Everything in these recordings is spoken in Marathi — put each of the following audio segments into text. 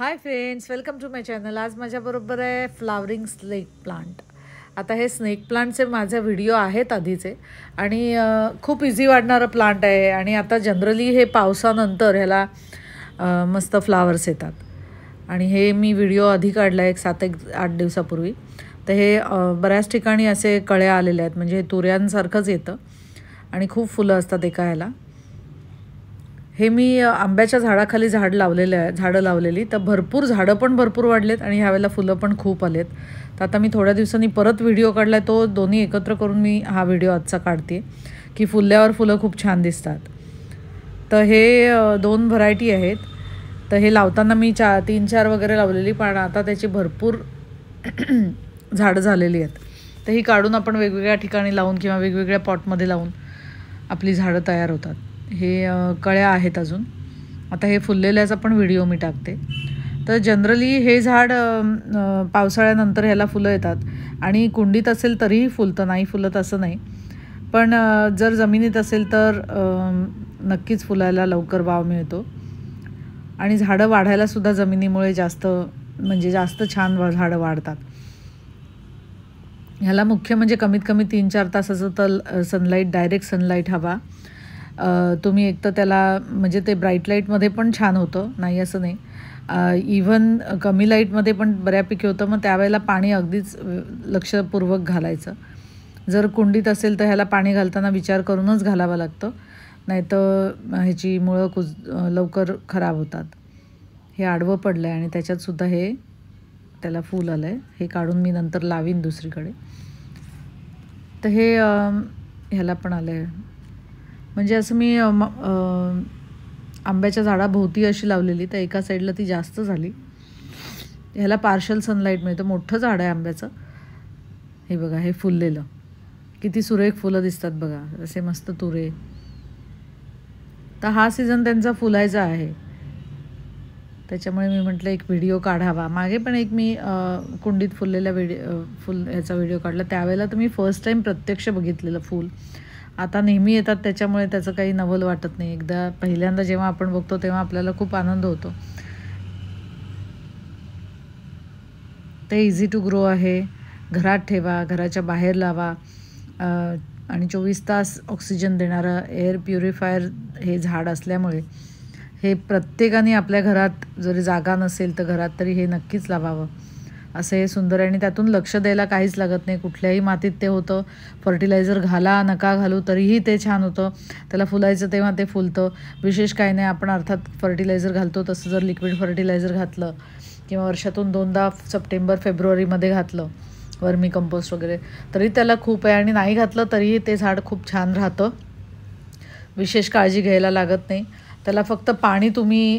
high friends welcome to my channel आज माझ्याबरोबर आहे फ्लावरिंग स्नेक प्लांट आता हे स्नेक प्लांटचे माझे व्हिडिओ आहेत आधीचे आणि खूप इझी वाढणारं प्लांट आहे आणि आता जनरली हे पावसानंतर ह्याला मस्त फ्लावर्स येतात आणि हे मी व्हिडिओ आधी काढला आहे एक सात एक आठ दिवसापूर्वी तर हे बऱ्याच ठिकाणी असे कळ्या आलेल्या आहेत म्हणजे तुऱ्यांसारखंच येतं आणि खूप फुलं असतात एका ह्याला हे मी आंब्याच्या झाडाखाली झाड लावलेलं आहे झाडं लावलेली तर भरपूर झाडं पण भरपूर वाढलेत आणि ह्यावेळेला फुलं पण खूप आलेत तर आता मी थोड्या दिवसांनी परत व्हिडिओ काढला आहे तो दोन्ही एकत्र करून मी हा व्हिडिओ आजचा काढते की फुल्ल्यावर फुलं खूप छान दिसतात तर हे दोन व्हरायटी आहेत तर हे लावताना मी चा तीन चार वगैरे लावलेली पण आता त्याची भरपूर झाडं झालेली आहेत तर ही काढून आपण वेगवेगळ्या ठिकाणी लावून किंवा वेगवेगळ्या पॉटमध्ये लावून आपली झाडं तयार होतात हे कळ्या आहेत अजून आता हे फुललेल्याचा पण व्हिडिओ मी टाकते तर जनरली हे झाड पावसाळ्यानंतर ह्याला फुलं येतात आणि कुंडीत असेल तरीही फुलतं नाही फुलत असं नाही पण जर जमिनीत असेल तर नक्कीच फुलायला लवकर वाव मिळतो आणि झाडं वाढायलासुद्धा जमिनीमुळे जास्त म्हणजे जास्त छान झाडं वाढतात ह्याला मुख्य म्हणजे कमीत कमी तीन चार तासाचं तर सनलाईट डायरेक्ट सनलाईट हवा तुम्ही एक तर त्याला म्हणजे ते ब्राईट लाईटमध्ये पण छान होतं नाही असं नाही इव्हन कमी लाईटमध्ये पण बऱ्यापैकी होतं मग त्यावेळेला पाणी अगदीच लक्षपूर्वक घालायचं जर कुंडीत असेल तर ह्याला पाणी घालताना विचार करूनच घालावं लागतं नाही तर ह्याची मुळं कुज लवकर खराब होतात हे आडवं पडलं आहे आणि त्याच्यातसुद्धा हे त्याला फूल आलं आहे हे काढून मी नंतर लावीन दुसरीकडे तर हे ह्याला पण आलं आहे म्हणजे असं मी आंब्याच्या झाडाभोवती अशी लावलेली तर एका साईडला ती जास्त झाली ह्याला पार्शल सनलाईट मिळतं मोठं झाड आहे आंब्याचं हे बघा हे फुललेलं किती सुरेख फुलं दिसतात बघा असे मस्त तुरे तर हा सीझन त्यांचा फुलायचा आहे त्याच्यामुळे मी म्हटलं एक व्हिडिओ काढावा मागे पण एक मी कुंडीत फुललेल्या व्हिडिओ फुल ह्याचा व्हिडिओ काढला त्यावेळेला तर मी फर्स्ट टाईम प्रत्यक्ष बघितलेलं फूल आता नेहमी येतात त्याच्यामुळे त्याचं काही नवल वाटत नाही एकदा पहिल्यांदा जेव्हा आपण बघतो तेव्हा आपल्याला खूप आनंद होतो ते इझी टू ग्रो आहे घरात ठेवा घराच्या बाहेर लावा आणि चोवीस तास ऑक्सिजन देणारं एअर प्युरिफायर हे झाड असल्यामुळे हे प्रत्येकाने आपल्या घरात जरी जागा नसेल तर घरात तरी हे नक्कीच लावावं असं हे सुंदर आणि त्यातून लक्ष द्यायला काहीच लागत नाही कुठल्याही मातीत ते होतं फर्टिलायझर घाला नका घालू तरीही ते छान होतं त्याला फुलायचं तेव्हा ते फुलतं विशेष काही नाही आपण अर्थात फर्टिलायझर घालतो तसं जर लिक्विड फर्टिलायझर घातलं किंवा वर्षातून दोनदा सप्टेंबर फेब्रुवारीमध्ये घातलं वर्मी कंपोस्ट वगैरे तरी त्याला खूप आहे आणि नाही घातलं तरीही ते झाड खूप छान राहतं विशेष काळजी घ्यायला लागत नाही त्याला फक्त पाणी तुम्ही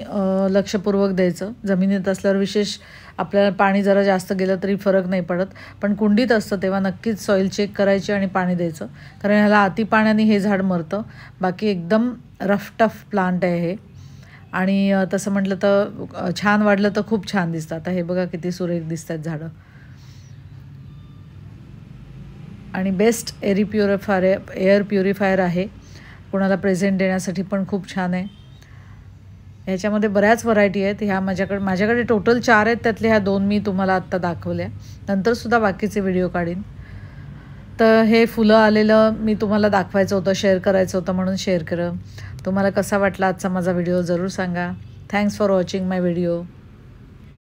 लक्षपूर्वक द्यायचं जमिनीत असल्यावर विशेष आपल्याला पाणी जरा जास्त गेलं तरी फरक नाही पडत पण कुंडीत असतं तेव्हा नक्कीच सॉईल चेक करायची आणि पाणी द्यायचं कारण ह्याला अति पाण्याने हे झाड मरतं बाकी एकदम रफ टफ प्लांट आहे हे आणि तसं म्हटलं तर छान वाढलं तर खूप छान दिसतं आता हे बघा किती सुरेख आहेत झाडं आणि best air purifier air purifier आहे कोणाला प्रेझेंट देण्यासाठी पण खूप छान आहे ह्याच्यामध्ये बऱ्याच व्हरायटी आहेत ह्या माझ्याकडे माझ्याकडे टोटल चार आहेत त्यातले ह्या दोन मी तुम्हाला आत्ता दाखवल्या नंतरसुद्धा बाकीचे व्हिडिओ काढीन तर हे फुलं आलेलं मी तुम्हाला दाखवायचं होतं शेअर करायचं होतं म्हणून शेअर कर तुम्हाला कसा वाटला आजचा माझा व्हिडिओ जरूर सांगा thanks for watching my video